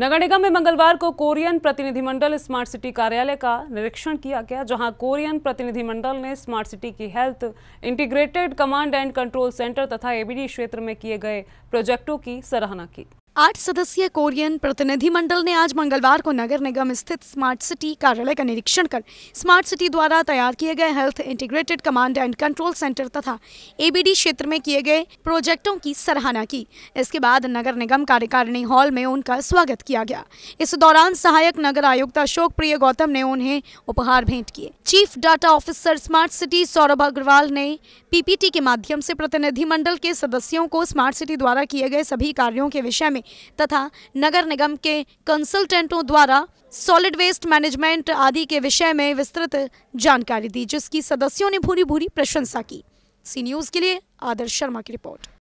नगर निगम में मंगलवार को कोरियन प्रतिनिधिमंडल स्मार्ट सिटी कार्यालय का निरीक्षण किया गया जहां कोरियन प्रतिनिधिमंडल ने स्मार्ट सिटी की health integrated command and control centre तथा एबीडी क्षेत्र में किए गए प्रोजेक्टों की सराहना की आठ सदस्यीय कोरियन प्रतिनिधिमंडल ने आज मंगलवार को नगर निगम स्थित स्मार्ट सिटी कार्यालय का निरीक्षण कर स्मार्ट सिटी द्वारा तैयार किए गए health integrated command and control centre तथा एबीडी क्षेत्र में किए गए प्रोजेक्टों की सराहना की इसके बाद नगर निगम कार्यकारिणी हॉल में उनका स्वागत किया गया इस दौरान सहायक नगर आयुक्त अशोक प्रिय गौतम ने उन्हें उपहार भेंट किए chief data officer smart city Saurabh Agarwal ने पीपीटी के माध्यम से प्रतिनिधिमंडल के सदस्यों को स्मार्ट सिटी द्वारा किए गए सभी कार्यों के विषय में तथा नगर निगम के कंसल्टेंटों द्वारा सॉलिड वेस्ट मैनेजमेंट आदि के विषय में विस्तृत जानकारी दी जिसकी सदस्यों ने भूरी भूरी प्रशंसा की सी न्यूज़ के लिए आदर्श शर्मा की रिपोर्ट